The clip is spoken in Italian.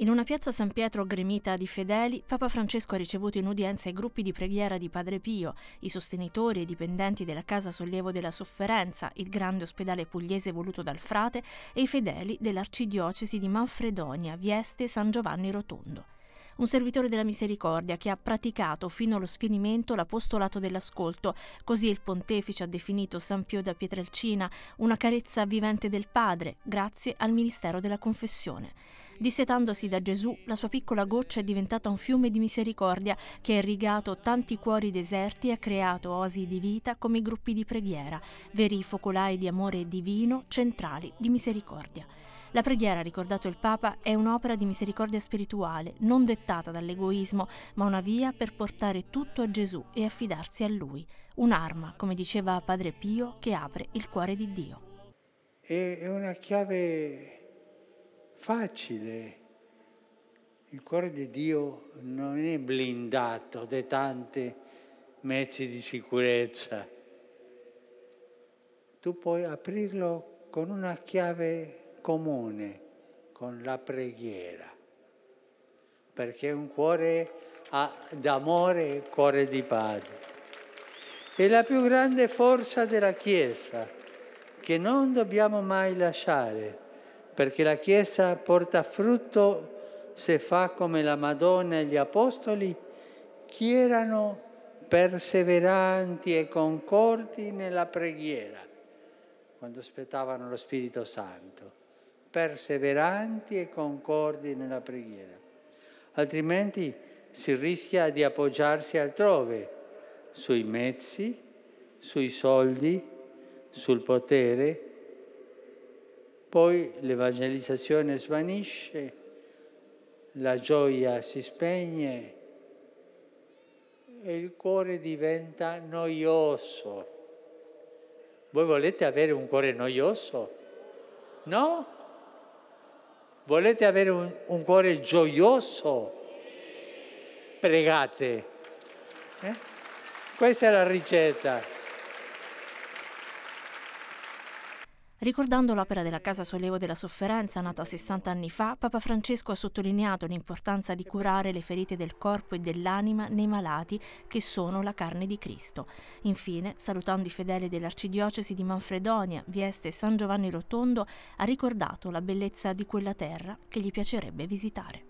In una piazza San Pietro gremita di fedeli, Papa Francesco ha ricevuto in udienza i gruppi di preghiera di Padre Pio, i sostenitori e i dipendenti della Casa Sollievo della Sofferenza, il grande ospedale pugliese voluto dal frate, e i fedeli dell'arcidiocesi di Manfredonia, Vieste e San Giovanni Rotondo un servitore della misericordia che ha praticato fino allo sfinimento l'apostolato dell'ascolto, così il pontefice ha definito San Pio da Pietrelcina una carezza vivente del Padre, grazie al ministero della confessione. Dissetandosi da Gesù, la sua piccola goccia è diventata un fiume di misericordia che ha irrigato tanti cuori deserti e ha creato oasi di vita come i gruppi di preghiera, veri focolai di amore divino centrali di misericordia. La preghiera, ha ricordato il Papa, è un'opera di misericordia spirituale, non dettata dall'egoismo, ma una via per portare tutto a Gesù e affidarsi a Lui, un'arma, come diceva Padre Pio, che apre il cuore di Dio. È una chiave facile. Il cuore di Dio non è blindato da tanti mezzi di sicurezza. Tu puoi aprirlo con una chiave comune con la preghiera, perché un cuore d'amore e cuore di padre. È la più grande forza della Chiesa che non dobbiamo mai lasciare, perché la Chiesa porta frutto se fa come la Madonna e gli Apostoli, che erano perseveranti e concordi nella preghiera quando aspettavano lo Spirito Santo perseveranti e concordi nella preghiera, altrimenti si rischia di appoggiarsi altrove, sui mezzi, sui soldi, sul potere. Poi l'evangelizzazione svanisce, la gioia si spegne e il cuore diventa noioso. Voi volete avere un cuore noioso? No? Volete avere un, un cuore gioioso? Pregate. Eh? Questa è la ricetta. Ricordando l'opera della Casa Sollevo della Sofferenza, nata 60 anni fa, Papa Francesco ha sottolineato l'importanza di curare le ferite del corpo e dell'anima nei malati che sono la carne di Cristo. Infine, salutando i fedeli dell'arcidiocesi di Manfredonia, Vieste e San Giovanni Rotondo, ha ricordato la bellezza di quella terra che gli piacerebbe visitare.